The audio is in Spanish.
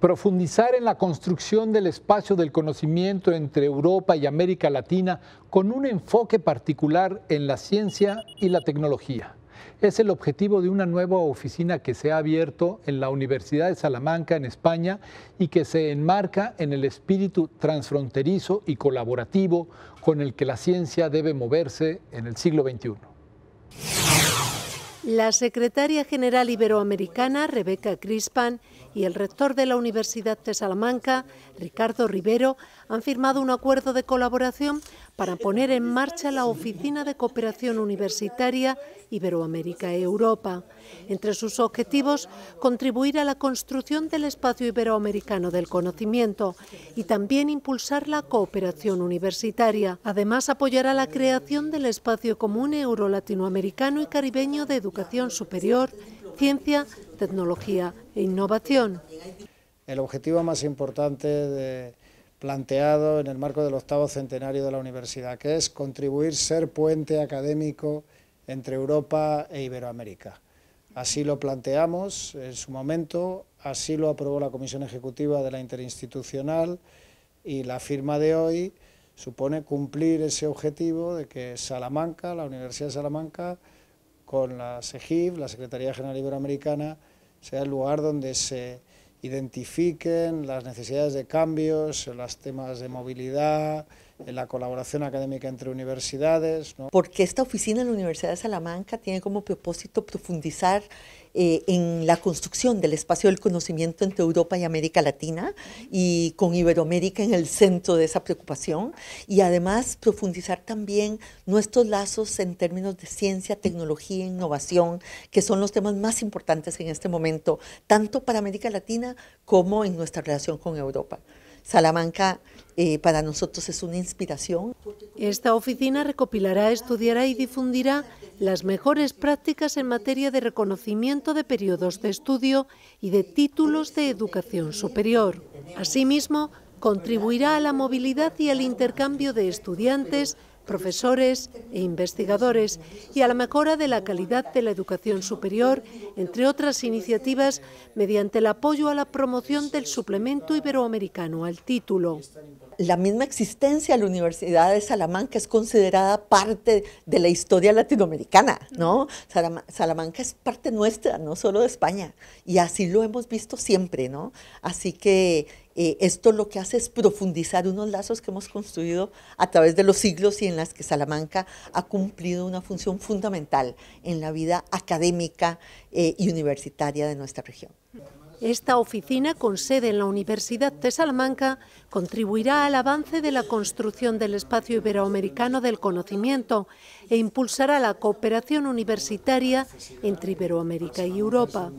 profundizar en la construcción del espacio del conocimiento entre Europa y América Latina con un enfoque particular en la ciencia y la tecnología. Es el objetivo de una nueva oficina que se ha abierto en la Universidad de Salamanca, en España, y que se enmarca en el espíritu transfronterizo y colaborativo con el que la ciencia debe moverse en el siglo XXI. La secretaria general iberoamericana, Rebeca Crispan, y el rector de la Universidad de Salamanca, Ricardo Rivero, han firmado un acuerdo de colaboración para poner en marcha la Oficina de Cooperación Universitaria Iberoamérica-Europa. E Entre sus objetivos, contribuir a la construcción del espacio iberoamericano del conocimiento y también impulsar la cooperación universitaria. Además, apoyará la creación del espacio común euro-latinoamericano y caribeño de educación superior ciencia, tecnología e innovación. El objetivo más importante planteado en el marco del octavo centenario de la universidad, que es contribuir, ser puente académico entre Europa e Iberoamérica. Así lo planteamos en su momento, así lo aprobó la Comisión Ejecutiva de la Interinstitucional y la firma de hoy supone cumplir ese objetivo de que Salamanca, la Universidad de Salamanca, con la SEGIF, la Secretaría General Iberoamericana, sea el lugar donde se identifiquen las necesidades de cambios, los temas de movilidad, en la colaboración académica entre universidades. Porque esta oficina en la Universidad de Salamanca tiene como propósito profundizar eh, en la construcción del espacio del conocimiento entre Europa y América Latina y con Iberoamérica en el centro de esa preocupación y además profundizar también nuestros lazos en términos de ciencia, tecnología e innovación, que son los temas más importantes en este momento, tanto para América Latina como en nuestra relación con Europa. Salamanca eh, para nosotros es una inspiración. Esta oficina recopilará, estudiará y difundirá las mejores prácticas en materia de reconocimiento de periodos de estudio y de títulos de educación superior. Asimismo, contribuirá a la movilidad y al intercambio de estudiantes profesores e investigadores y a la mejora de la calidad de la educación superior, entre otras iniciativas, mediante el apoyo a la promoción del suplemento iberoamericano al título. La misma existencia de la Universidad de Salamanca es considerada parte de la historia latinoamericana, ¿no? Salamanca es parte nuestra, no solo de España, y así lo hemos visto siempre, ¿no? Así que eh, esto lo que hace es profundizar unos lazos que hemos construido a través de los siglos y en que Salamanca ha cumplido una función fundamental en la vida académica eh, y universitaria de nuestra región. Esta oficina, con sede en la Universidad de Salamanca, contribuirá al avance de la construcción del espacio iberoamericano del conocimiento e impulsará la cooperación universitaria entre Iberoamérica y Europa.